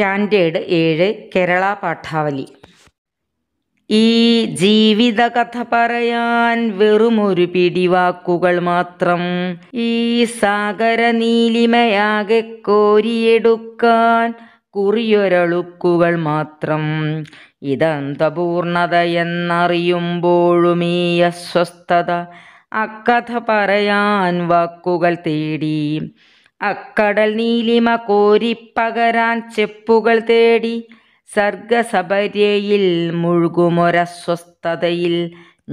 standard ഏഴ് കേരള പാഠാവലി ഈ ജീവിതകഥ പറയാൻ വെറുമൊരു പിടിവാക്കുകൾ മാത്രം ഈ സാഗര നീലിമയാകെ കോരിയെടുക്കാൻ കുറിയൊരളുക്കുകൾ മാത്രം ഇതന്തപൂർണത എന്നറിയുമ്പോഴും ഈ അസ്വസ്ഥത അക്കഥ പറയാൻ വാക്കുകൾ തേടി അക്കടൽ നീലിമ പകരാൻ ചെപ്പുകൾ തേടി സർഗസബര്യയിൽ മുഴുകുമൊരസ്വസ്ഥതയിൽ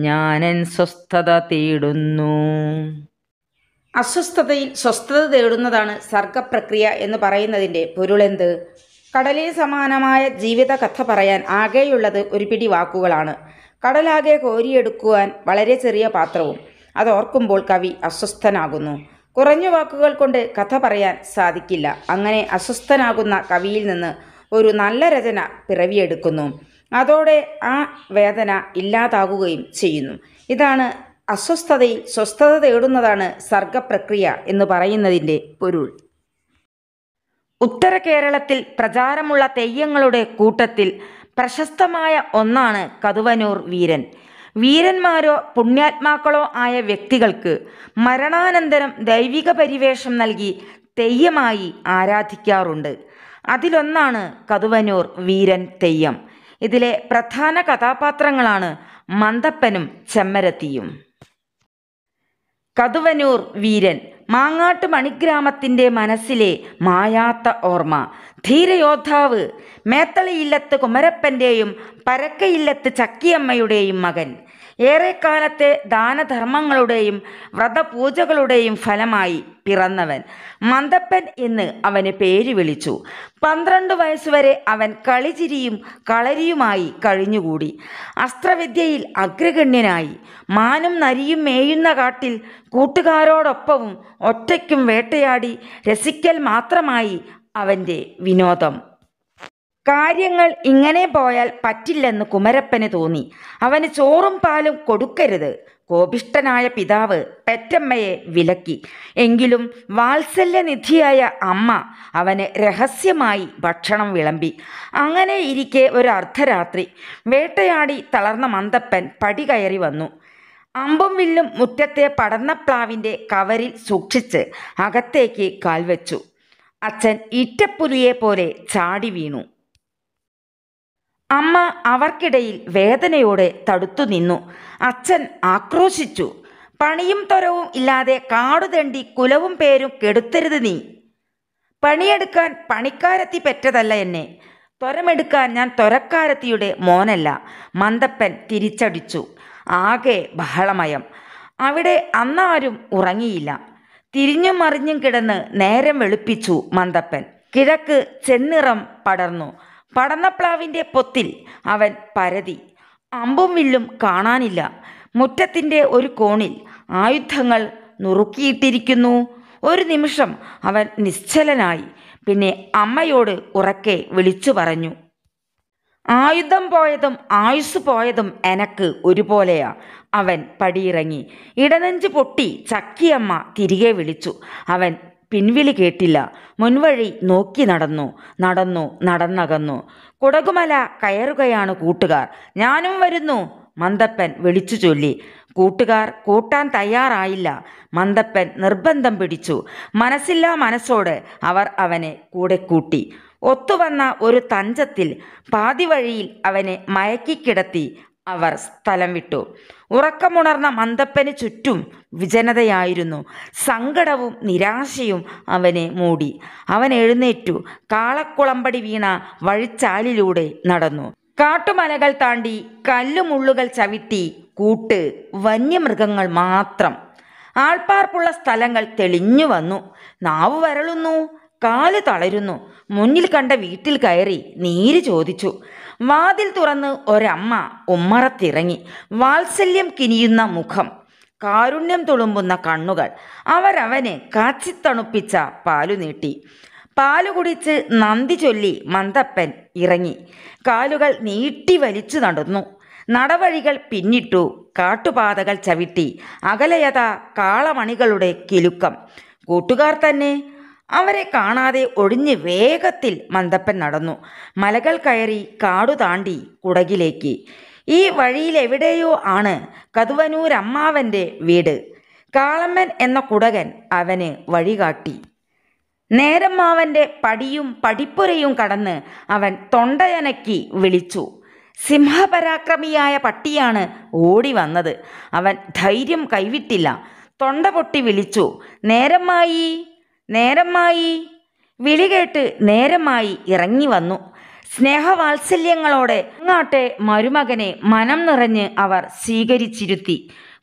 ഞാനൻ സ്വസ്ഥത തേടുന്നു അസ്വസ്ഥതയിൽ സ്വസ്ഥത തേടുന്നതാണ് സർഗപ്രക്രിയ എന്ന് പറയുന്നതിൻ്റെ പൊരുളെന്ത് കടലിൽ സമാനമായ ജീവിത കഥ പറയാൻ ആകെയുള്ളത് ഒരു പിടി വാക്കുകളാണ് കടലാകെ കോരിയെടുക്കുവാൻ വളരെ ചെറിയ പാത്രവും അതോർക്കുമ്പോൾ കവി അസ്വസ്ഥനാകുന്നു കുറഞ്ഞ വാക്കുകൾ കൊണ്ട് കഥ പറയാൻ സാധിക്കില്ല അങ്ങനെ അസ്വസ്ഥനാകുന്ന കവിയിൽ നിന്ന് ഒരു നല്ല രചന പിറവിയെടുക്കുന്നു അതോടെ ആ വേദന ഇല്ലാതാകുകയും ചെയ്യുന്നു ഇതാണ് അസ്വസ്ഥതയിൽ സ്വസ്ഥത തേടുന്നതാണ് സർഗപ്രക്രിയ എന്ന് പറയുന്നതിൻ്റെ പൊരുൾ ഉത്തര കേരളത്തിൽ പ്രചാരമുള്ള തെയ്യങ്ങളുടെ കൂട്ടത്തിൽ പ്രശസ്തമായ ഒന്നാണ് കതുവനൂർ വീരൻ വീരന്മാരോ പുണ്യാത്മാക്കളോ ആയ വ്യക്തികൾക്ക് മരണാനന്തരം ദൈവിക പരിവേഷം നൽകി തെയ്യമായി ആരാധിക്കാറുണ്ട് അതിലൊന്നാണ് കതുവനൂർ വീരൻ തെയ്യം ഇതിലെ പ്രധാന കഥാപാത്രങ്ങളാണ് മന്തപ്പനും ചെമ്മരത്തിയും കതുവനൂർ വീരൻ മാങ്ങാട്ട് മണിഗ്രാമത്തിൻ്റെ മനസ്സിലെ മായാത്ത ഓർമ്മ ധീരയോദ്ധാവ് മേത്തളിയില്ലത്ത് കുമരപ്പൻ്റെയും പരക്കയില്ലത്ത് ചക്കിയമ്മയുടെയും മകൻ ഏറെക്കാലത്തെ ദാനധർമ്മങ്ങളുടെയും വ്രതപൂജകളുടെയും ഫലമായി പിറന്നവൻ മന്ദപ്പൻ എന്ന് അവന് പേര് വിളിച്ചു പന്ത്രണ്ട് വയസ്സുവരെ അവൻ കളിചിരിയും കളരിയുമായി കഴിഞ്ഞുകൂടി അസ്ത്രവിദ്യയിൽ അഗ്രഗണ്യനായി മാനും നരിയും മേയുന്ന കാട്ടിൽ കൂട്ടുകാരോടൊപ്പവും ഒറ്റയ്ക്കും വേട്ടയാടി രസിക്കൽ മാത്രമായി അവൻ്റെ വിനോദം കാര്യങ്ങൾ ഇങ്ങനെ പോയാൽ പറ്റില്ലെന്ന് കുമരപ്പന് തോന്നി അവന് ചോറും പാലും കൊടുക്കരുത് കോപിഷ്ടനായ പിതാവ് പെറ്റമ്മയെ വിലക്കി എങ്കിലും വാത്സല്യനിധിയായ അമ്മ അവന് രഹസ്യമായി ഭക്ഷണം വിളമ്പി അങ്ങനെ ഇരിക്കെ ഒരു അർദ്ധരാത്രി വേട്ടയാടി തളർന്ന മന്തപ്പൻ പടി കയറി വന്നു അമ്പും വില്ലും മുറ്റത്തെ പടന്നപ്ലാവിൻ്റെ കവരിൽ സൂക്ഷിച്ച് അകത്തേക്ക് കാൽവെച്ചു അച്ഛൻ ഇറ്റപ്പുലിയെ പോലെ ചാടി വീണു അമ്മ അവർക്കിടയിൽ വേദനയോടെ തടുത്തു നിന്നു അച്ഛൻ ആക്രോശിച്ചു പണിയും തൊരവും ഇല്ലാതെ കാടുതണ്ടി കുലവും പേരും കെടുത്തരുത് നീ പണിയെടുക്കാൻ പണിക്കാരത്തി പെറ്റതല്ല എന്നെ ത്വരമെടുക്കാൻ ഞാൻ ത്വരക്കാരത്തിയുടെ മോനല്ല മന്ദപ്പൻ തിരിച്ചടിച്ചു ആകെ ബഹളമയം അവിടെ അന്നാരും ഉറങ്ങിയില്ല തിരിഞ്ഞും മറിഞ്ഞും കിടന്ന് നേരം വെളുപ്പിച്ചു മന്ദപ്പൻ കിഴക്ക് ചെന്നിറം പടർന്നു പടന്നപ്ലാവിൻ്റെ പൊത്തിൽ അവൻ പരതി അമ്പും വില്ലും കാണാനില്ല മുറ്റത്തിൻ്റെ ഒരു കോണിൽ ആയുധങ്ങൾ നുറുക്കിയിട്ടിരിക്കുന്നു ഒരു നിമിഷം അവൻ നിശ്ചലനായി പിന്നെ അമ്മയോട് ഉറക്കെ വിളിച്ചു പറഞ്ഞു ആയുധം പോയതും ആയുസ് പോയതും എനക്ക് ഒരുപോലെയാ അവൻ പടിയിറങ്ങി ഇടനെഞ്ച് പൊട്ടി ചക്കിയമ്മ തിരികെ വിളിച്ചു അവൻ പിൻവിളി കേട്ടില്ല മുൻവഴി നോക്കി നടന്നു നടന്നു നടന്നകന്നു കുടകുമല കയറുകയാണ് കൂട്ടുകാർ ഞാനും വരുന്നു മന്ദപ്പൻ വിളിച്ചു ചൊല്ലി കൂട്ടുകാർ കൂട്ടാൻ തയ്യാറായില്ല മന്ദപ്പൻ നിർബന്ധം പിടിച്ചു മനസ്സില്ലാ മനസ്സോട് അവർ അവനെ കൂടെ കൂട്ടി ഒത്തുവന്ന ഒരു തഞ്ചത്തിൽ പാതിവഴിയിൽ അവനെ മയക്കിക്കിടത്തി അവർ സ്ഥലം വിട്ടു ഉറക്കമുണർന്ന മന്ദപ്പന് ചുറ്റും വിജനതയായിരുന്നു സങ്കടവും നിരാശയും അവനെ മൂടി അവൻ എഴുന്നേറ്റു കാളക്കുളമ്പടി വീണ വഴിച്ചാലിലൂടെ നടന്നു കാട്ടുമലകൾ താണ്ടി കല്ലുമുള്ളുകൾ ചവിട്ടി കൂട്ട് വന്യമൃഗങ്ങൾ മാത്രം ആൾപ്പാർപ്പുള്ള സ്ഥലങ്ങൾ തെളിഞ്ഞു വന്നു നാവ് വരളുന്നു കാല് തളരുന്നു മുന്നിൽ കണ്ട വീട്ടിൽ കയറി നീര് ചോദിച്ചു വാതിൽ തുറന്ന് ഒരമ്മ ഉമ്മറത്തിറങ്ങി വാത്സല്യം കിനിയുന്ന മുഖം കാരുണ്യം തുളുമ്പുന്ന കണ്ണുകൾ അവരവനെ കാച്ചിത്തണുപ്പിച്ച പാലു നീട്ടി പാലു കുടിച്ച് നന്ദി ചൊല്ലി മന്തപ്പൻ ഇറങ്ങി കാലുകൾ നീട്ടി വലിച്ചു നടന്നു നടവഴികൾ പിന്നിട്ടു കാട്ടുപാതകൾ ചവിട്ടി അകലയഥ കാളമണികളുടെ കിലുക്കം കൂട്ടുകാർ തന്നെ അവരെ കാണാതെ ഒഴിഞ്ഞ് വേഗത്തിൽ മന്ദപ്പൻ നടന്നു മലകൾ കയറി കാടു താണ്ടി കുടകിലേക്ക് ഈ വഴിയിലെവിടെയോ ആണ് കതുവനൂരമ്മാവൻ്റെ വീട് കാളമ്മൻ എന്ന കുടകൻ അവന് വഴികാട്ടി നേരമ്മാവൻ്റെ പടിയും പടിപ്പുരയും കടന്ന് അവൻ തൊണ്ടയനക്കി വിളിച്ചു സിംഹപരാക്രമിയായ പട്ടിയാണ് ഓടി വന്നത് അവൻ ധൈര്യം കൈവിട്ടില്ല തൊണ്ട പൊട്ടി വിളിച്ചു നേരമായി നേരമായി വിളി കേട്ട് നേരമായി ഇറങ്ങി വന്നു സ്നേഹവാത്സല്യങ്ങളോടെ അങ്ങാട്ടെ മരുമകനെ മനം നിറഞ്ഞ് അവർ സ്വീകരിച്ചിരുത്തി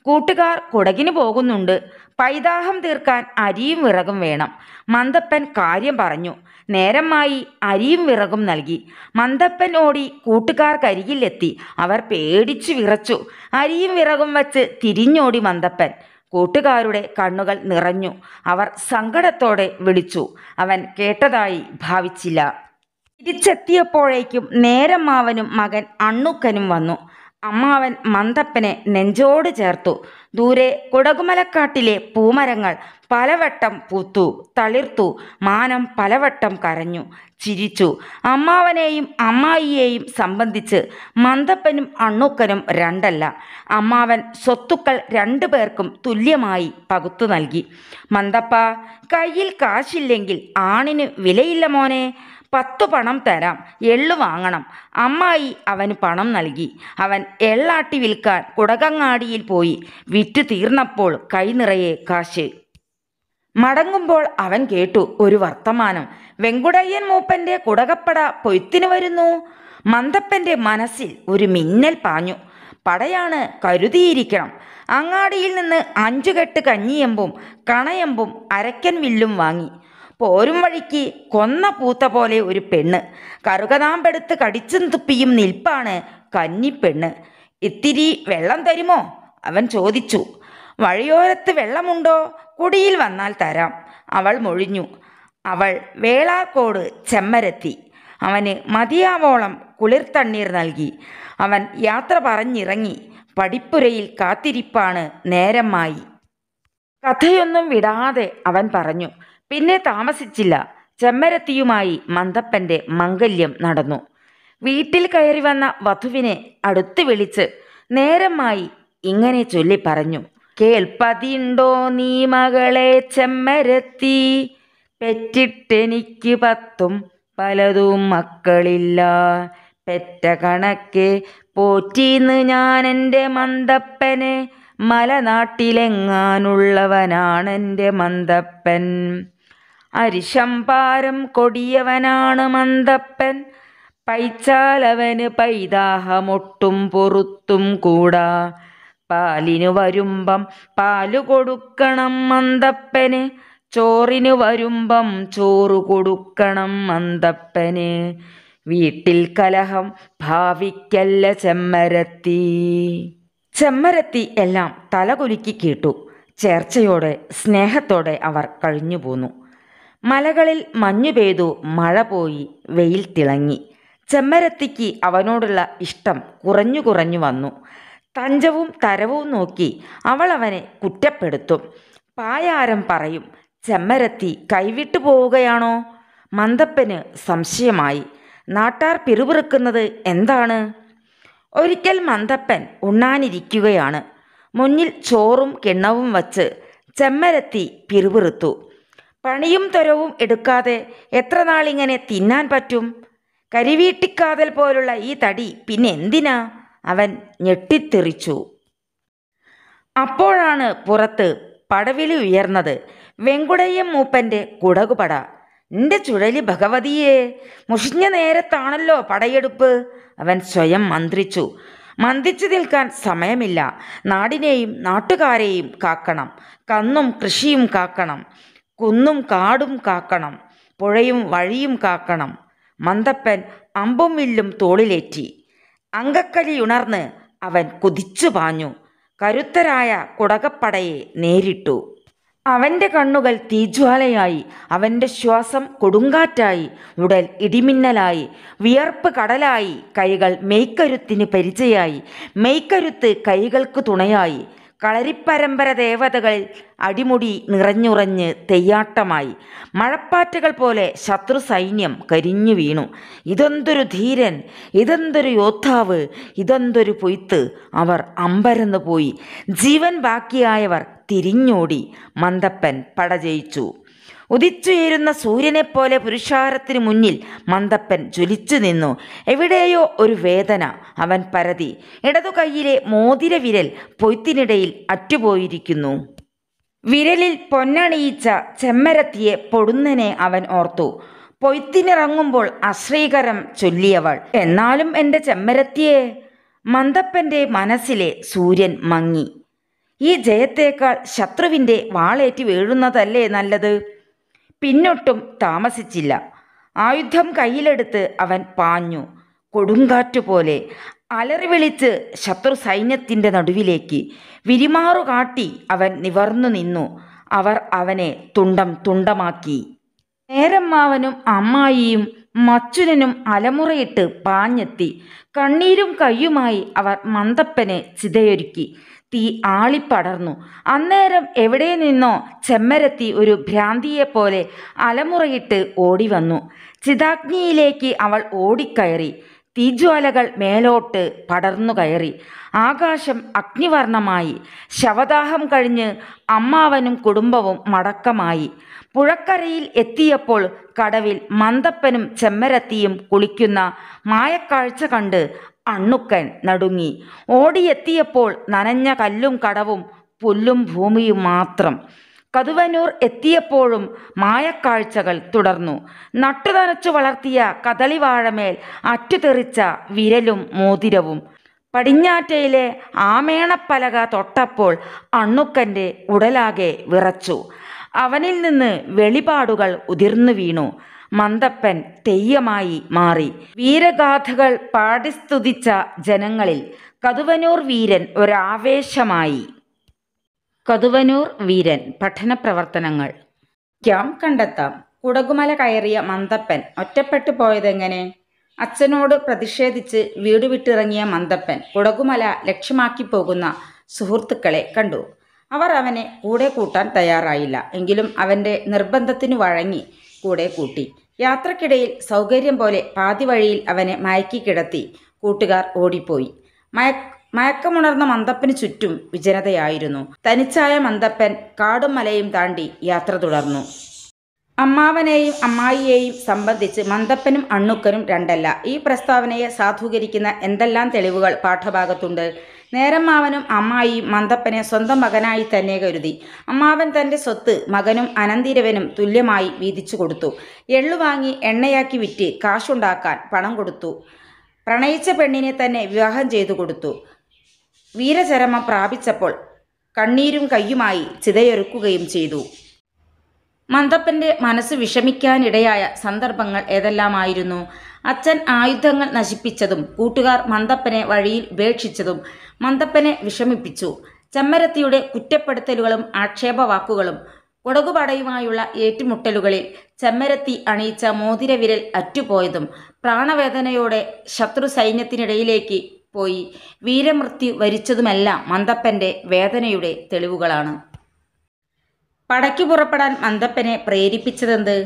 കൂട്ടുകാർ കുടകിന് പോകുന്നുണ്ട് പൈതാഹം തീർക്കാൻ അരിയും വിറകും വേണം മന്ദപ്പൻ കാര്യം പറഞ്ഞു നേരമായി അരിയും വിറകും നൽകി മന്ദപ്പൻ ഓടി കൂട്ടുകാർക്കരികിലെത്തി അവർ പേടിച്ചു വിറച്ചു അരിയും വിറകും വച്ച് തിരിഞ്ഞോടി മന്ദപ്പൻ കൂട്ടുകാരുടെ കണ്ണുകൾ നിറഞ്ഞു അവർ സങ്കടത്തോടെ വിളിച്ചു അവൻ കേട്ടതായി ഭാവിച്ചില്ല തിരിച്ചെത്തിയപ്പോഴേക്കും നേരമാവനും മകൻ അണ്ണുക്കനും വന്നു അമ്മാവൻ മന്തപ്പനെ നെഞ്ചോട് ചേർത്തു ദൂരെ കൊടകുമലക്കാട്ടിലെ പൂമരങ്ങൾ പലവട്ടം പൂത്തു തളിർത്തു മാനം പലവട്ടം കരഞ്ഞു ചിരിച്ചു അമ്മാവനെയും അമ്മായിയെയും സംബന്ധിച്ച് മന്തപ്പനും അണ്ണൂക്കനും രണ്ടല്ല അമ്മാവൻ സ്വത്തുക്കൾ രണ്ടു പേർക്കും തുല്യമായി പകുത്തു നൽകി മന്തപ്പ കയ്യിൽ കാശില്ലെങ്കിൽ ആണിന് വിലയില്ല മോനെ പത്ത് പണം തരാം എള്ള് വാങ്ങണം അമ്മായി അവന് പണം നൽകി അവൻ എള്ളാട്ടി വിൽക്കാൻ കുടകങ്ങാടിയിൽ പോയി വിറ്റു തീർന്നപ്പോൾ കൈനിറയെ കാശ് മടങ്ങുമ്പോൾ അവൻ കേട്ടു ഒരു വർത്തമാനം വെങ്കുടയ്യൻ മൂപ്പന്റെ കുടകപ്പട പൊയ്ത്തിന് വരുന്നു മന്ദപ്പന്റെ മനസ്സിൽ ഒരു മിന്നൽ പാഞ്ഞു പടയാണ് കരുതിയിരിക്കണം അങ്ങാടിയിൽ നിന്ന് അഞ്ചുകെട്ട് കഞ്ഞിയമ്പും കണയമ്പും അരക്കൻ വില്ലും വാങ്ങി പോരും വഴിക്ക് കൊന്ന പൂത്ത പോലെ ഒരു പെണ്ണ് കറുകതാമ്പെടുത്ത് കടിച്ചും തുപ്പിയും നിൽപ്പാണ് കന്നിപ്പെണ്ണ് ഇത്തിരി വെള്ളം തരുമോ അവൻ ചോദിച്ചു വഴിയോരത്ത് വെള്ളമുണ്ടോ കുടിയിൽ വന്നാൽ തരാം അവൾ മൊഴിഞ്ഞു അവൾ വേളാക്കോട് ചെമ്മരത്തി അവന് മതിയാവോളം കുളിർത്തണ്ണീർ നൽകി അവൻ യാത്ര പറഞ്ഞിറങ്ങി പടിപ്പുരയിൽ കാത്തിരിപ്പാണ് നേരമായി കഥയൊന്നും വിടാതെ അവൻ പറഞ്ഞു പിന്നെ താമസിച്ചില്ല ചെമ്മരത്തിയുമായി മന്തപ്പൻ്റെ മംഗല്യം നടന്നു വീട്ടിൽ കയറി വന്ന വധുവിനെ അടുത്ത് വിളിച്ച് നേരമായി ഇങ്ങനെ ചൊല്ലി പറഞ്ഞു കേൾപ്പതിണ്ടോ നീ മകളെ ചെമ്മരത്തി പെറ്റിട്ടെനിക്ക് പത്തും പലതും മക്കളില്ല പെറ്റ കണക്ക് പോറ്റീന്ന് ഞാൻ എൻ്റെ മന്തപ്പനെ മലനാട്ടിലെങ്ങാനുള്ളവനാണെൻ്റെ മന്തപ്പൻ അരിശംപാരം കൊടിയവനാണ് മന്ദപ്പൻ പൈച്ചാലവന് പൈതാഹമൊട്ടും പൊറുത്തും കൂടാ പാലിനു വരുമ്പം പാലു കൊടുക്കണം മന്ദപ്പന് ചോറിനു വരുമ്പം ചോറു കൊടുക്കണം മന്ദപ്പന് വീട്ടിൽ കലഹം ഭാവിക്കല്ല ചെമ്മരത്തി ചെമ്മരത്തി എല്ലാം തലകുലുക്കി കേട്ടു ചേർച്ചയോടെ സ്നേഹത്തോടെ അവർ കഴിഞ്ഞു പോന്നു മലകളിൽ മഞ്ഞു പെയ്തു മഴ പോയി വെയിൽ തിളങ്ങി ചെമ്മരത്തിക്ക് അവനോടുള്ള ഇഷ്ടം കുറഞ്ഞു കുറഞ്ഞു വന്നു തഞ്ചവും തരവും നോക്കി അവൾ അവനെ കുറ്റപ്പെടുത്തും പായാരം പറയും ചെമ്മരത്തി കൈവിട്ടു പോവുകയാണോ മന്ദപ്പന് സംശയമായി നാട്ടാർ പിറുപിറുക്കുന്നത് എന്താണ് ഒരിക്കൽ മന്ദപ്പൻ ഉണ്ണാനിരിക്കുകയാണ് മുന്നിൽ ചോറും കിണ്ണവും വച്ച് ചെമ്മരത്തി പിറുപിറുത്തു പണിയും തൊരവും എടുക്കാതെ എത്ര നാളിങ്ങനെ തിന്നാൻ പറ്റും കരിവീട്ടിക്കാതൽ പോലുള്ള ഈ തടി പിന്നെ എന്തിനാ അവൻ ഞെട്ടിത്തെറിച്ചു അപ്പോഴാണ് പുറത്ത് പടവിളി ഉയർന്നത് വെങ്കുടയ്യം മൂപ്പൻ്റെ കുടകുപട നിന്റെ ചുഴലി ഭഗവതിയെ മുഷിഞ്ഞ നേരത്താണല്ലോ പടയെടുപ്പ് അവൻ സ്വയം മന്ത്രിച്ചു മന്ദിച്ചു നിൽക്കാൻ സമയമില്ല നാടിനെയും നാട്ടുകാരെയും കാക്കണം കന്നും കൃഷിയും കാക്കണം കുന്നും കാടും കാക്കണം പുഴയും വഴിയും കാക്കണം മന്ദപ്പൻ അമ്പും വില്ലും തോളിലേറ്റി അങ്കക്കലിയുണർന്ന് അവൻ കുതിച്ചു പാഞ്ഞു കരുത്തരായ കുടകപ്പടയെ നേരിട്ടു അവൻ്റെ കണ്ണുകൾ തീജ്വാലയായി അവൻ്റെ ശ്വാസം കൊടുങ്കാറ്റായി ഉടൽ ഇടിമിന്നലായി വിയർപ്പ് കടലായി കൈകൾ മെയ്ക്കരുത്തിന് പരിചയായി മെയ്ക്കരുത്ത് കൈകൾക്ക് തുണയായി കളരിപ്പരമ്പര ദേവതകൾ അടിമുടി നിറഞ്ഞുറഞ്ഞ് തെയ്യാട്ടമായി മഴപ്പാറ്റകൾ പോലെ ശത്രു സൈന്യം കരിഞ്ഞു വീണു ഇതെന്തൊരു ധീരൻ ഇതെന്തൊരു യോദ്ധാവ് ഇതെന്തൊരു പൊയ്ത്ത് അവർ അമ്പരന്നു പോയി ജീവൻ ബാക്കിയായവർ തിരിഞ്ഞോടി മന്ദപ്പൻ പടജയിച്ചു ഉദിച്ചുയരുന്ന സൂര്യനെപ്പോലെ പുരുഷാരത്തിനു മുന്നിൽ മന്ദപ്പൻ ജ്വലിച്ചു നിന്നു എവിടെയോ ഒരു വേദന അവൻ പരതി ഇടതുകൈയിലെ മോതിര വിരൽ പൊയ്ത്തിനിടയിൽ അറ്റുപോയിരിക്കുന്നു വിരലിൽ പൊന്നണിയിച്ച ചെമ്മരത്തിയെ പൊടുന്നനെ അവൻ ഓർത്തു പൊയ്ത്തിനിറങ്ങുമ്പോൾ അശ്രീകരം ചൊല്ലിയവൾ എന്നാലും എൻ്റെ ചെമ്മരത്തിയെ മന്ദപ്പൻ്റെ മനസ്സിലെ സൂര്യൻ മങ്ങി ഈ ജയത്തേക്കാൾ ശത്രുവിൻ്റെ വാളേറ്റി വീഴുന്നതല്ലേ നല്ലത് പിന്നൊട്ടും താമസിച്ചില്ല ആയുധം കയ്യിലെടുത്ത് അവൻ പാഞ്ഞു കൊടുങ്കാറ്റുപോലെ അലറി വിളിച്ച് ശത്രു സൈന്യത്തിൻ്റെ നടുവിലേക്ക് വിരിമാറുകാട്ടി അവൻ നിവർന്നു നിന്നു അവർ അവനെ തുണ്ടം തുണ്ടമാക്കി നേരമ്മാവനും അമ്മായിയും മച്ചുരനും അലമുറയിട്ട് പാഞ്ഞെത്തി കണ്ണീരും കയ്യുമായി അവർ മന്തപ്പനെ ചിതയൊരുക്കി തീ ആളിപ്പടർന്നു അന്നേരം എവിടെ നിന്നോ ചെമ്മരത്തി ഒരു ഭ്രാന്തിയെപ്പോലെ അലമുറയിട്ട് ഓടി വന്നു ചിതാഗ്നിയിലേക്ക് അവൾ ഓടിക്കയറി തീജ്വാലകൾ മേലോട്ട് പടർന്നു കയറി ആകാശം അഗ്നിവർണമായി ശവദാഹം കഴിഞ്ഞ് അമ്മാവനും കുടുംബവും മടക്കമായി പുഴക്കരയിൽ എത്തിയപ്പോൾ കടവിൽ മന്തപ്പനും ചെമ്മരത്തിയും കുളിക്കുന്ന മായക്കാഴ്ച കണ്ട് അണ്ണുക്കൻ നടുങ്ങി ഓടിയെത്തിയപ്പോൾ നനഞ്ഞ കല്ലും കടവും പുല്ലും ഭൂമിയും മാത്രം കതുവനൂർ എത്തിയപ്പോഴും മായക്കാഴ്ചകൾ തുടർന്നു നട്ടുതനച്ചു വളർത്തിയ കദളിവാഴമേൽ അറ്റുതെറിച്ച വിരലും മോതിരവും പടിഞ്ഞാറ്റയിലെ ആമേണപ്പലക തൊട്ടപ്പോൾ അണ്ണുക്കൻ്റെ ഉടലാകെ വിറച്ചു അവനിൽ നിന്ന് വെളിപാടുകൾ ഉതിർന്നു വീണു മന്തപ്പൻ തെയ്യമായി മാറി വീരഗാഥകൾ പാടിസ്തുതിച്ച ജനങ്ങളിൽ കതുവനൂർ വീരൻ ഒരാവേശമായി കതുവനൂർ വീരൻ പഠന പ്രവർത്തനങ്ങൾ ക്യാം കണ്ടെത്താം കുടകുമല കയറിയ മന്തപ്പൻ ഒറ്റപ്പെട്ടു പോയതെങ്ങനെ അച്ഛനോട് പ്രതിഷേധിച്ച് വീട് വിട്ടിറങ്ങിയ മന്തപ്പൻ കുടകുമല ലക്ഷ്യമാക്കി പോകുന്ന സുഹൃത്തുക്കളെ കണ്ടു അവർ അവനെ കൂടെ കൂട്ടാൻ തയ്യാറായില്ല എങ്കിലും അവൻ്റെ നിർബന്ധത്തിനു വഴങ്ങി കൂടെ കൂട്ടി യാത്രക്കിടയിൽ സൗകര്യം പോലെ പാതി വഴിയിൽ അവനെ മയക്കി കിടത്തി കൂട്ടുകാർ ഓടിപ്പോയി മയ മയക്കമുണർന്ന മന്തപ്പന് ചുറ്റും വിജനതയായിരുന്നു തനിച്ചായ മന്തപ്പൻ കാടും മലയും താണ്ടി യാത്ര തുടർന്നു അമ്മാവനെയും അമ്മായിയെയും സംബന്ധിച്ച് മന്തപ്പനും അണ്ണുക്കനും രണ്ടല്ല ഈ പ്രസ്താവനയെ സാധൂകരിക്കുന്ന എന്തെല്ലാം തെളിവുകൾ പാഠഭാഗത്തുണ്ട് നേരമ്മാവനും അമ്മായിയും മന്തപ്പനെ സ്വന്തം മകനായി തന്നെ കരുതി അമ്മാവൻ തൻ്റെ സ്വത്ത് മകനും അനന്തിരവനും തുല്യമായി വീതിച്ചു കൊടുത്തു എള്ളു വാങ്ങി എണ്ണയാക്കി വിറ്റ് കാശുണ്ടാക്കാൻ പണം കൊടുത്തു പ്രണയിച്ച പെണ്ണിനെ തന്നെ വിവാഹം ചെയ്തു കൊടുത്തു വീരചരമം പ്രാപിച്ചപ്പോൾ കണ്ണീരും കയ്യുമായി ചിതയൊരുക്കുകയും ചെയ്തു മന്തപ്പൻ്റെ മനസ്സ് വിഷമിക്കാനിടയായ സന്ദർഭങ്ങൾ ഏതെല്ലാമായിരുന്നു അച്ഛൻ ആയുധങ്ങൾ നശിപ്പിച്ചതും കൂട്ടുകാർ മന്തപ്പനെ വഴിയിൽ ഉപേക്ഷിച്ചതും മന്തപ്പനെ വിഷമിപ്പിച്ചു ചമ്മരത്തിയുടെ കുറ്റപ്പെടുത്തലുകളും ആക്ഷേപവാക്കുകളും കൊടകുപടയുമായുള്ള ഏറ്റുമുട്ടലുകളിൽ ചെമ്മരത്തി അണിയിച്ച മോതിരവിരൽ അറ്റുപോയതും പ്രാണവേദനയോടെ ശത്രു സൈന്യത്തിനിടയിലേക്ക് പോയി വീരമൃത്യു വരിച്ചതുമെല്ലാം മന്തപ്പൻ്റെ വേദനയുടെ തെളിവുകളാണ് പടയ്ക്കു പുറപ്പെടാൻ മന്തപ്പനെ പ്രേരിപ്പിച്ചതെന്ത്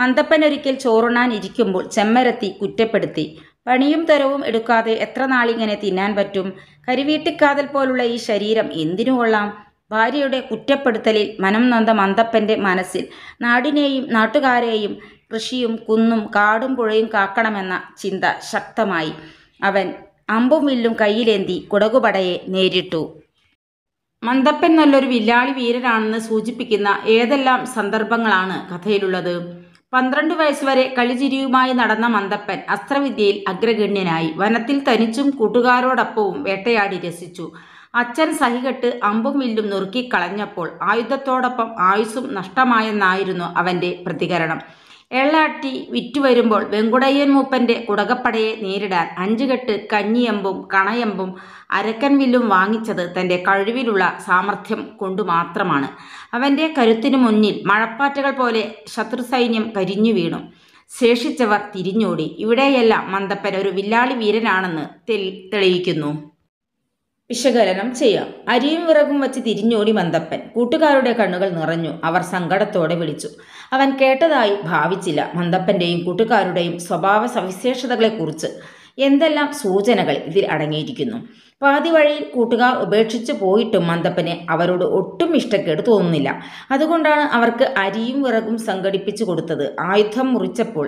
മന്തപ്പൻ ഒരിക്കൽ ചോറുണ്ണാൻ ഇരിക്കുമ്പോൾ ചെമ്മരത്തി കുറ്റപ്പെടുത്തി പണിയും തരവും എടുക്കാതെ എത്ര നാളിങ്ങനെ തിന്നാൻ പറ്റും കരിവീട്ടിക്കാതൽ പോലുള്ള ഈ ശരീരം എന്തിനു കൊള്ളാം ഭാര്യയുടെ കുറ്റപ്പെടുത്തലിൽ മനം നൊന്ത മന്തപ്പൻ്റെ മനസ്സിൽ നാടിനെയും നാട്ടുകാരെയും കൃഷിയും കുന്നും കാടും പുഴയും കാക്കണമെന്ന ചിന്ത ശക്തമായി അവൻ അമ്പും വില്ലും കയ്യിലേന്തി കുടകുപടയെ നേരിട്ടു മന്തപ്പൻ നല്ലൊരു വില്ലാളി വീരനാണെന്ന് സൂചിപ്പിക്കുന്ന ഏതെല്ലാം സന്ദർഭങ്ങളാണ് കഥയിലുള്ളത് പന്ത്രണ്ട് വയസ്സുവരെ കളിചിരിയുമായി നടന്ന മന്തപ്പൻ അസ്ത്രവിദ്യയിൽ അഗ്രഗണ്യനായി വനത്തിൽ തനിച്ചും കൂട്ടുകാരോടൊപ്പവും വേട്ടയാടി രസിച്ചു അച്ഛൻ സഹികെട്ട് അമ്പും വില്ലും നുറുക്കിക്കളഞ്ഞപ്പോൾ ആയുധത്തോടൊപ്പം ആയുസ്സും നഷ്ടമായെന്നായിരുന്നു അവൻ്റെ പ്രതികരണം എള്ളാട്ടി വിറ്റുവരുമ്പോൾ വെങ്കുടയ്യൻ മൂപ്പന്റെ കുടകപ്പടയെ നേരിടാൻ അഞ്ചുകെട്ട് കഞ്ഞിയമ്പും കണയമ്പും അരക്കൻ വില്ലും വാങ്ങിച്ചത് തൻ്റെ കഴിവിലുള്ള സാമർഥ്യം കൊണ്ടു മാത്രമാണ് അവൻ്റെ കരുത്തിനു മുന്നിൽ മഴപ്പാറ്റകൾ പോലെ ശത്രുസൈന്യം കരിഞ്ഞു വീണു ശേഷിച്ചവർ തിരിഞ്ഞോടി ഇവിടെയെല്ലാം മന്ദപ്പൻ ഒരു വില്ലാളി വീരനാണെന്ന് തെളിയിക്കുന്നു വിശകലനം ചെയ്യാം അരിയും വിറകും വച്ച് തിരിഞ്ഞോടി മന്ദപ്പൻ കൂട്ടുകാരുടെ കണ്ണുകൾ നിറഞ്ഞു അവർ സങ്കടത്തോടെ വിളിച്ചു അവൻ കേട്ടതായി ഭാവിച്ചില്ല മന്ദപ്പൻ്റെയും കൂട്ടുകാരുടെയും സ്വഭാവ സവിശേഷതകളെക്കുറിച്ച് എന്തെല്ലാം സൂചനകൾ ഇതിൽ അടങ്ങിയിരിക്കുന്നു പാതി വഴിയിൽ കൂട്ടുകാർ ഉപേക്ഷിച്ചു പോയിട്ടും മന്ദപ്പന് അവരോട് ഒട്ടും ഇഷ്ടക്കേട് തോന്നുന്നില്ല അതുകൊണ്ടാണ് അവർക്ക് അരിയും വിറകും സംഘടിപ്പിച്ചു കൊടുത്തത് ആയുധം മുറിച്ചപ്പോൾ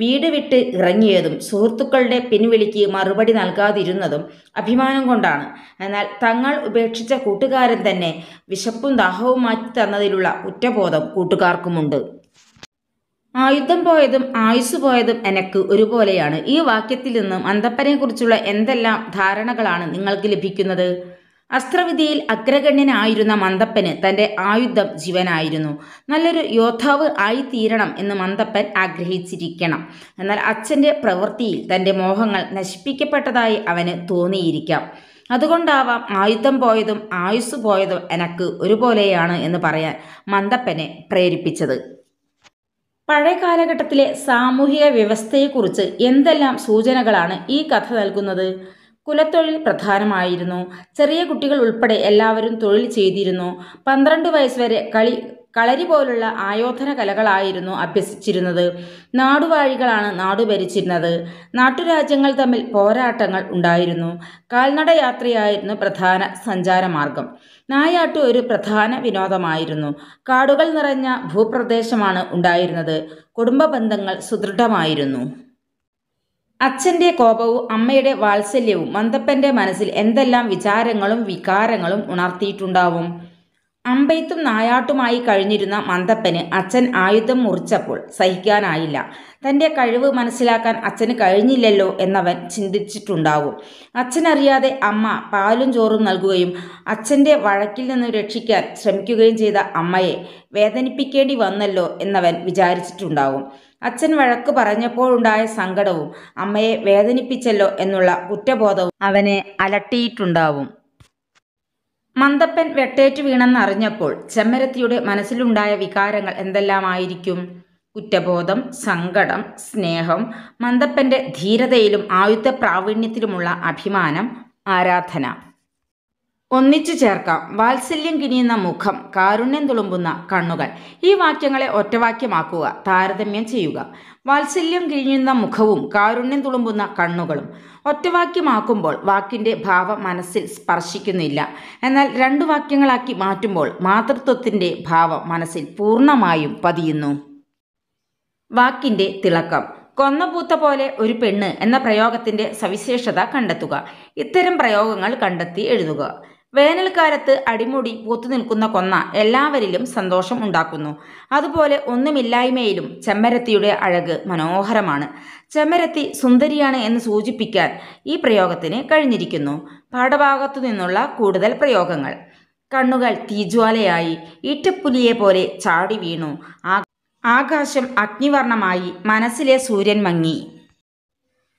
വീട് വിട്ട് ഇറങ്ങിയതും സുഹൃത്തുക്കളുടെ പിൻവിളിക്ക് മറുപടി നൽകാതിരുന്നതും അഭിമാനം കൊണ്ടാണ് എന്നാൽ തങ്ങൾ ഉപേക്ഷിച്ച കൂട്ടുകാരൻ തന്നെ വിശപ്പും ദാഹവും മാറ്റി തന്നതിലുള്ള കുറ്റബോധം കൂട്ടുകാർക്കുമുണ്ട് ആയുധം പോയതും ആയുസ് പോയതും എനക്ക് ഒരുപോലെയാണ് ഈ വാക്യത്തിൽ നിന്നും അന്തപ്പനെക്കുറിച്ചുള്ള എന്തെല്ലാം ധാരണകളാണ് നിങ്ങൾക്ക് ലഭിക്കുന്നത് അസ്ത്രവിദ്യയിൽ അഗ്രഗണ്യനായിരുന്ന മന്തപ്പന് തൻ്റെ ആയുധം ജീവനായിരുന്നു നല്ലൊരു യോദ്ധാവ് ആയിത്തീരണം എന്ന് മന്തപ്പൻ ആഗ്രഹിച്ചിരിക്കണം എന്നാൽ അച്ഛൻ്റെ പ്രവൃത്തിയിൽ തൻ്റെ മോഹങ്ങൾ നശിപ്പിക്കപ്പെട്ടതായി അവന് തോന്നിയിരിക്കാം അതുകൊണ്ടാവാം ആയുധം പോയതും ആയുസ് പോയതും എനക്ക് ഒരുപോലെയാണ് എന്ന് പറയാൻ മന്തപ്പനെ പ്രേരിപ്പിച്ചത് പഴയ കാലഘട്ടത്തിലെ സാമൂഹിക വ്യവസ്ഥയെക്കുറിച്ച് എന്തെല്ലാം സൂചനകളാണ് ഈ കഥ നൽകുന്നത് കുലത്തൊഴിൽ പ്രധാനമായിരുന്നു ചെറിയ കുട്ടികൾ ഉൾപ്പെടെ എല്ലാവരും തൊഴിൽ ചെയ്തിരുന്നു പന്ത്രണ്ട് വയസ്സ് വരെ കളി കളരി പോലുള്ള ആയോധന കലകളായിരുന്നു അഭ്യസിച്ചിരുന്നത് നാടുവാഴികളാണ് നാടു ഭരിച്ചിരുന്നത് നാട്ടുരാജ്യങ്ങൾ തമ്മിൽ പോരാട്ടങ്ങൾ ഉണ്ടായിരുന്നു കാൽനട യാത്രയായിരുന്നു പ്രധാന സഞ്ചാരമാർഗം നായാട്ട് ഒരു പ്രധാന വിനോദമായിരുന്നു കാടുകൾ നിറഞ്ഞ ഭൂപ്രദേശമാണ് ഉണ്ടായിരുന്നത് കുടുംബ ബന്ധങ്ങൾ സുദൃഢമായിരുന്നു അച്ഛൻ്റെ കോപവും അമ്മയുടെ വാത്സല്യവും മന്ദപ്പൻ്റെ മനസ്സിൽ എന്തെല്ലാം വിചാരങ്ങളും വികാരങ്ങളും ഉണർത്തിയിട്ടുണ്ടാവും അമ്പയത്തും നായാട്ടുമായി കഴിഞ്ഞിരുന്ന മന്തപ്പന് അച്ഛൻ ആയുധം മുറിച്ചപ്പോൾ സഹിക്കാനായില്ല തൻ്റെ കഴിവ് മനസ്സിലാക്കാൻ അച്ഛന് കഴിഞ്ഞില്ലല്ലോ എന്നവൻ ചിന്തിച്ചിട്ടുണ്ടാകും അച്ഛനറിയാതെ അമ്മ പാലും ചോറും നൽകുകയും അച്ഛൻ്റെ വഴക്കിൽ നിന്ന് രക്ഷിക്കാൻ ശ്രമിക്കുകയും ചെയ്ത അമ്മയെ വേദനിപ്പിക്കേണ്ടി വന്നല്ലോ എന്നവൻ വിചാരിച്ചിട്ടുണ്ടാകും അച്ഛൻ വഴക്ക് പറഞ്ഞപ്പോഴുണ്ടായ സങ്കടവും അമ്മയെ വേദനിപ്പിച്ചല്ലോ എന്നുള്ള കുറ്റബോധവും അവനെ അലട്ടിയിട്ടുണ്ടാവും മന്ദപ്പൻ വെട്ടേറ്റു വീണെന്നറിഞ്ഞപ്പോൾ ചെമ്മരത്തിയുടെ മനസ്സിലുണ്ടായ വികാരങ്ങൾ എന്തെല്ലാമായിരിക്കും കുറ്റബോധം സങ്കടം സ്നേഹം മന്ദപ്പൻ്റെ ധീരതയിലും ആയുധ പ്രാവീണ്യത്തിലുമുള്ള അഭിമാനം ആരാധന ഒന്നിച്ചു ചേർക്കാം വാത്സല്യം കിനിയുന്ന മുഖം കാരുണ്യം തുളുമ്പുന്ന കണ്ണുകൾ ഈ വാക്യങ്ങളെ ഒറ്റവാക്യമാക്കുക താരതമ്യം ചെയ്യുക വാത്സല്യം കിഴിയുന്ന മുഖവും കാരുണ്യം തുളുമ്പുന്ന കണ്ണുകളും ഒറ്റവാക്യമാക്കുമ്പോൾ വാക്കിൻ്റെ ഭാവം മനസ്സിൽ സ്പർശിക്കുന്നില്ല എന്നാൽ രണ്ടു വാക്യങ്ങളാക്കി മാറ്റുമ്പോൾ മാതൃത്വത്തിൻ്റെ ഭാവം മനസ്സിൽ പൂർണ്ണമായും പതിയുന്നു വാക്കിൻ്റെ തിളക്കം കൊന്നപൂത്ത പോലെ ഒരു പെണ്ണ് എന്ന പ്രയോഗത്തിന്റെ സവിശേഷത കണ്ടെത്തുക ഇത്തരം പ്രയോഗങ്ങൾ കണ്ടെത്തി എഴുതുക വേനൽക്കാലത്ത് അടിമുടി നിൽക്കുന്ന കൊന്ന എല്ലാവരിലും സന്തോഷം ഉണ്ടാക്കുന്നു അതുപോലെ ഒന്നുമില്ലായ്മയിലും ചെമ്മരത്തിയുടെ അഴക് മനോഹരമാണ് ചെമ്മരത്തി സുന്ദരിയാണ് എന്ന് സൂചിപ്പിക്കാൻ ഈ പ്രയോഗത്തിന് കഴിഞ്ഞിരിക്കുന്നു പാഠഭാഗത്തു നിന്നുള്ള കൂടുതൽ പ്രയോഗങ്ങൾ കണ്ണുകൾ തീജ്വാലയായി ഈറ്റപ്പുലിയെ പോലെ ചാടി വീണു ആകാശം അഗ്നിവർണമായി മനസ്സിലെ സൂര്യൻ മങ്ങി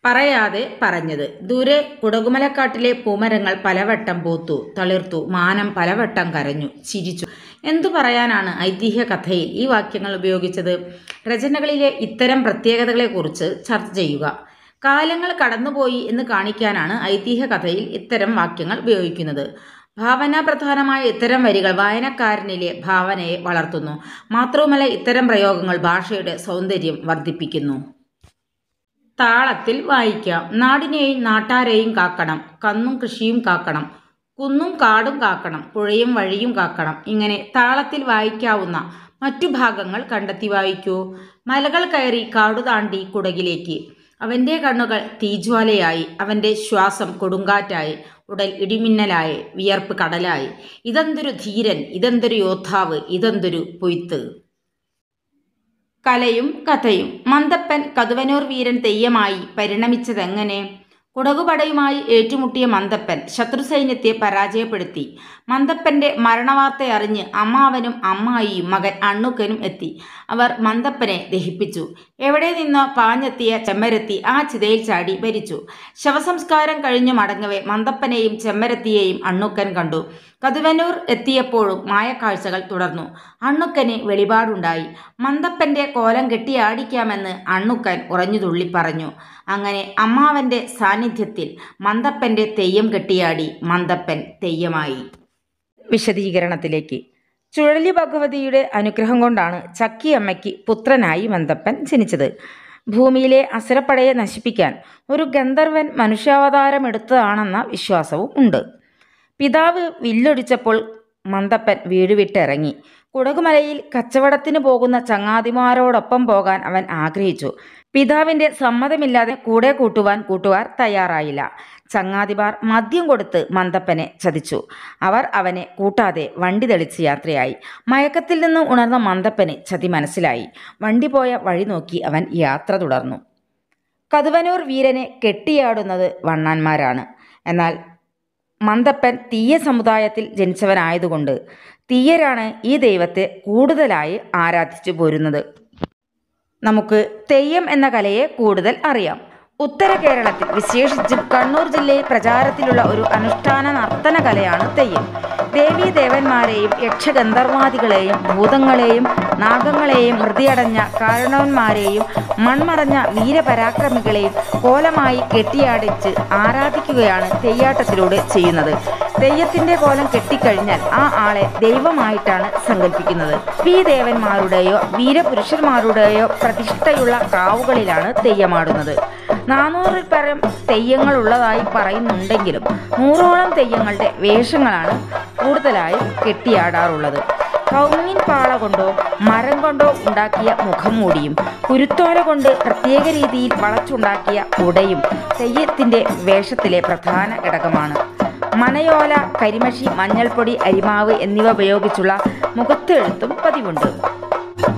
പറയാതെ പറഞ്ഞത് ദൂരെ കുടകുമലക്കാട്ടിലെ പൂമരങ്ങൾ പലവട്ടം പോത്തു തളിർത്തു മാനം പലവട്ടം കരഞ്ഞു ചിരിച്ചു എന്തു പറയാനാണ് ഐതിഹ്യ കഥയിൽ ഈ വാക്യങ്ങൾ ഉപയോഗിച്ചത് രചനകളിലെ ഇത്തരം പ്രത്യേകതകളെക്കുറിച്ച് ചർച്ച ചെയ്യുക കാലങ്ങൾ കടന്നുപോയി എന്ന് കാണിക്കാനാണ് ഐതിഹ്യ കഥയിൽ ഇത്തരം വാക്യങ്ങൾ ഉപയോഗിക്കുന്നത് ഭാവനാപ്രധാനമായ ഇത്തരം വരികൾ വായനക്കാരനിലെ ഭാവനയെ വളർത്തുന്നു മാത്രവുമല്ല ഇത്തരം പ്രയോഗങ്ങൾ ഭാഷയുടെ സൗന്ദര്യം വർദ്ധിപ്പിക്കുന്നു താളത്തിൽ വായിക്കാം നാടിനെയും നാട്ടാരെയും കാക്കണം കന്നും കൃഷിയും കാക്കണം കുന്നും കാടും കാക്കണം പുഴയും വഴിയും കാക്കണം ഇങ്ങനെ താളത്തിൽ വായിക്കാവുന്ന മറ്റു ഭാഗങ്ങൾ കണ്ടെത്തി വായിക്കൂ മലകൾ കയറി കാടു താണ്ടി കുടകിലേക്ക് അവൻ്റെ കണ്ണുകൾ തീജ്വാലയായി അവൻ്റെ ശ്വാസം കൊടുങ്കാറ്റായി ഉടൽ ഇടിമിന്നലായി വിയർപ്പ് കടലായി ഇതെന്തൊരു ധീരൻ ഇതെന്തൊരു യോദ്ധാവ് ഇതെന്തൊരു പൊയ്ത്ത് കലയും കഥയും മന്തപ്പൻ കതുവനൂർ വീരൻ തെയ്യമായി പരിണമിച്ചതെങ്ങനെ കുടകുപടയുമായി ഏറ്റുമുട്ടിയ മന്തപ്പൻ ശത്രുസൈന്യത്തെ പരാജയപ്പെടുത്തി മന്തപ്പന്റെ മരണവാർത്ത അറിഞ്ഞ് അമ്മാവനും അമ്മായിയും മകൻ അണ്ണുക്കനും എത്തി അവർ മന്തപ്പനെ ദഹിപ്പിച്ചു എവിടെ നിന്നോ പാഞ്ഞെത്തിയ ചെമ്മരത്തി ആ ചിതയിൽ ചാടി ഭരിച്ചു ശവസംസ്കാരം കഴിഞ്ഞു മടങ്ങവെ മന്തപ്പനെയും ചെമ്മരത്തിയെയും അണ്ണുക്കൻ കണ്ടു കതുവനൂർ എത്തിയപ്പോഴും മായക്കാഴ്ചകൾ തുടർന്നു അണ്ണുക്കന് വെളിപാടുണ്ടായി മന്തപ്പൻ്റെ കോലം കെട്ടിയാടിക്കാമെന്ന് അണ്ണുക്കൻ ഉറഞ്ഞുതുള്ളി പറഞ്ഞു അങ്ങനെ അമ്മാവൻ്റെ സാന്നിധ്യത്തിൽ മന്തപ്പൻ്റെ തെയ്യം കെട്ടിയാടി മന്ദപ്പൻ തെയ്യമായി വിശദീകരണത്തിലേക്ക് ചുഴലി ഭഗവതിയുടെ അനുഗ്രഹം കൊണ്ടാണ് ചക്കിയമ്മയ്ക്ക് പുത്രനായി മന്ദപ്പൻ ജനിച്ചത് ഭൂമിയിലെ അസുരപ്പടയെ നശിപ്പിക്കാൻ ഒരു ഗന്ധർവൻ മനുഷ്യാവതാരമെടുത്തതാണെന്ന വിശ്വാസവും ഉണ്ട് പിതാവ് വില്ലൊടിച്ചപ്പോൾ മന്തപ്പൻ വീട് വിട്ടിറങ്ങി കുടകുമലയിൽ കച്ചവടത്തിന് പോകുന്ന ചങ്ങാതിമാരോടൊപ്പം പോകാൻ അവൻ ആഗ്രഹിച്ചു പിതാവിന്റെ സമ്മതമില്ലാതെ കൂടെ കൂട്ടുവാൻ കൂട്ടുകാർ തയ്യാറായില്ല ചങ്ങാതിമാർ മദ്യം കൊടുത്ത് മന്തപ്പനെ ചതിച്ചു അവർ അവനെ കൂട്ടാതെ വണ്ടി തെളിച്ച് യാത്രയായി മയക്കത്തിൽ നിന്ന് ഉണർന്ന മന്തപ്പന് ചതി മനസ്സിലായി വണ്ടി പോയ വഴി നോക്കി അവൻ യാത്ര തുടർന്നു കതുവനൂർ വീരനെ കെട്ടിയാടുന്നത് വണ്ണാന്മാരാണ് എന്നാൽ മന്തപ്പൻ തീയ സമുദായത്തിൽ ജനിച്ചവനായതുകൊണ്ട് തീയരാണ് ഈ ദൈവത്തെ കൂടുതലായി ആരാധിച്ചു പോരുന്നത് നമുക്ക് തെയ്യം എന്ന കലയെ കൂടുതൽ അറിയാം ഉത്തര കേരളത്തിൽ വിശേഷിച്ചും കണ്ണൂർ ജില്ലയിൽ പ്രചാരത്തിലുള്ള ഒരു അനുഷ്ഠാന നർത്തന കലയാണ് തെയ്യം ദേവീ ദേവന്മാരെയും യക്ഷഗന്ധർവാദികളെയും ഭൂതങ്ങളെയും നാഗങ്ങളെയും ഹൃദയടഞ്ഞ കാരണവന്മാരെയും മൺമറഞ്ഞ വീരപരാക്രമികളെയും കോലമായി കെട്ടിയാടിച്ച് ആരാധിക്കുകയാണ് തെയ്യാട്ടത്തിലൂടെ ചെയ്യുന്നത് തെയ്യത്തിന്റെ കോലം കെട്ടിക്കഴിഞ്ഞാൽ ആ ആളെ ദൈവമായിട്ടാണ് സങ്കല്പിക്കുന്നത് വി ദേവന്മാരുടെയോ വീരപുരുഷന്മാരുടെയോ പ്രതിഷ്ഠയുള്ള കാവുകളിലാണ് തെയ്യമാടുന്നത് നാനൂറിൽ പരം തെയ്യങ്ങൾ ഉള്ളതായി പറയുന്നുണ്ടെങ്കിലും നൂറോളം തെയ്യങ്ങളുടെ വേഷങ്ങളാണ് കൂടുതലായും കെട്ടിയാടാറുള്ളത് കൗമീൻ പാള കൊണ്ടോ മരം കൊണ്ടോ ഉണ്ടാക്കിയ മുഖംമൂടിയും കുരുത്തോല കൊണ്ട് പ്രത്യേക രീതിയിൽ വളച്ചുണ്ടാക്കിയ ഉടയും തെയ്യത്തിൻ്റെ വേഷത്തിലെ പ്രധാന ഘടകമാണ് മനയോല കരിമഷി മഞ്ഞൾപ്പൊടി അരിമാവ് എന്നിവ ഉപയോഗിച്ചുള്ള മുഖത്തെഴുത്തും പതിവുണ്ട്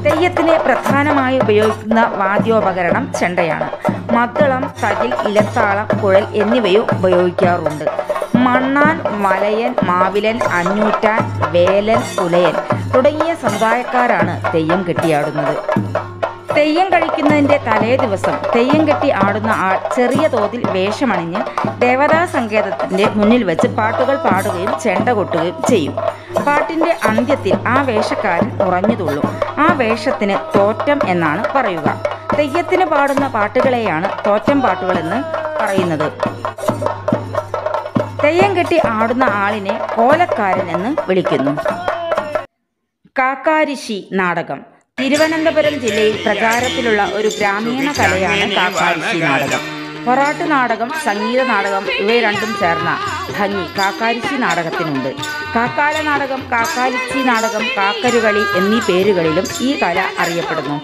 തെയ്യത്തിന് പ്രധാനമായി ഉപയോഗിക്കുന്ന വാദ്യോപകരണം ചെണ്ടയാണ് മദ്ദളം തകിൽ ഇലത്താളം കുഴൽ എന്നിവയും ഉപയോഗിക്കാറുണ്ട് മണ്ണാൻ മലയൻ മാവിലൻ അഞ്ഞൂറ്റാൻ വേലൻ പുലയൻ തുടങ്ങിയ സമുദായക്കാരാണ് തെയ്യം കെട്ടിയാടുന്നത് തെയ്യം കഴിക്കുന്നതിൻ്റെ തലേ ദിവസം തെയ്യം കെട്ടി ആടുന്ന ആൾ ചെറിയ തോതിൽ വേഷമണിഞ്ഞ് ദേവതാ സങ്കേതത്തിൻ്റെ മുന്നിൽ വെച്ച് പാട്ടുകൾ പാടുകയും ചെണ്ട കൊട്ടുകയും ചെയ്യും പാട്ടിൻ്റെ അന്ത്യത്തിൽ ആ വേഷക്കാരൻ ഉറഞ്ഞു തുള്ളും ആ വേഷത്തിന് തോറ്റം എന്നാണ് പറയുക തെയ്യത്തിന് പാടുന്ന പാട്ടുകളെയാണ് തോറ്റം പാട്ടുകളെന്ന് പറയുന്നത് തെയ്യം കെട്ടി ആടുന്ന ആളിനെ കോലക്കാരൻ എന്ന് വിളിക്കുന്നു കാക്കാരിശി നാടകം തിരുവനന്തപുരം ജില്ലയിൽ പ്രചാരത്തിലുള്ള ഒരു ഗ്രാമീണ കലയാണ് കാക്കാരിശി നാടകം പൊറാട്ട് നാടകം സംഗീത നാടകം ഇവ രണ്ടും ചേർന്ന ഭംഗി കാക്കാരിച്ചി നാടകത്തിനുണ്ട് കാക്കാല നാടകം കാക്കാലിച്ചി നാടകം കാക്കരുകളി എന്നീ പേരുകളിലും ഈ കല അറിയപ്പെടുന്നു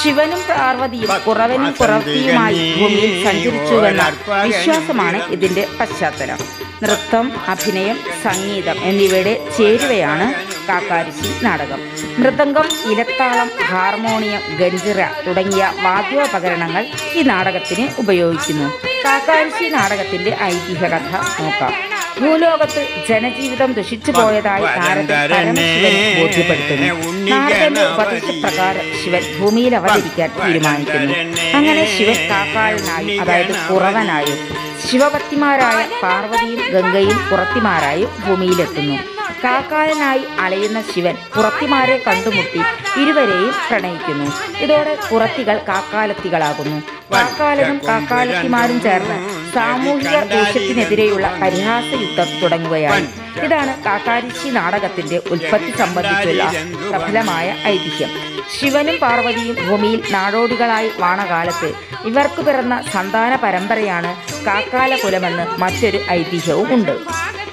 ശിവനും പാർവതിയും കുറവനും പുറത്തിയുമായി ഭൂമിയിൽ സഞ്ചരിച്ചുവെന്ന വിശ്വാസമാണ് ഇതിൻ്റെ പശ്ചാത്തലം നൃത്തം അഭിനയം സംഗീതം എന്നിവയുടെ ചേരുവയാണ് കാക്കാരിശ്ശി നാടകം മൃദംഗം ഇലത്താളം ഹാർമോണിയം ഗഞ്ചിറ തുടങ്ങിയ വാദ്യോപകരണങ്ങൾ ഈ നാടകത്തിന് ഉപയോഗിക്കുന്നു കാക്കാരിശ്ശി നാടകത്തിന്റെ ഐതിഹ്യകഥ നോക്കാം ഭൂലോകത്ത് ജനജീവിതം ദുഷിച്ചു പോയതായി ബോധ്യപ്പെടുത്തുന്നു ഉപദേശപ്രകാരം ശിവൻ ഭൂമിയിൽ അവതരിക്കാൻ തീരുമാനിക്കുന്നു അങ്ങനെ ശിവൻ കാക്കാളനായി അതായത് കുറവനായും ശിവഭക്തിമാരായ പാർവതിയും ഗംഗയും കുറത്തിമാരായും ഭൂമിയിലെത്തുന്നു കാക്കാലനായി അലയുന്ന ശിവൻ പുറത്തിമാരെ കണ്ടുമുട്ടി ഇരുവരെയും പ്രണയിക്കുന്നു ഇതോടെ പുറത്തികൾ കാക്കാലത്തികളാകുന്നു കാക്കാലനും കാക്കാലത്തിമാരും ചേർന്ന് സാമൂഹിക ദേശത്തിനെതിരെയുള്ള പരിഹാസ യുദ്ധം തുടങ്ങുകയാണ് ഇതാണ് കാക്കാരിശി നാടകത്തിന്റെ ഉൽപ്പത്തി സംബന്ധിച്ചുള്ള സഫലമായ ഐതിഹ്യം ശിവനും പാർവതിയും ഭൂമിയിൽ നാടോടികളായി വാണകാലത്ത് ഇവർക്ക് പിറന്ന സന്താന പരമ്പരയാണ് കാക്കാലകുലമെന്ന് മറ്റൊരു ഐതിഹ്യവും ഉണ്ട്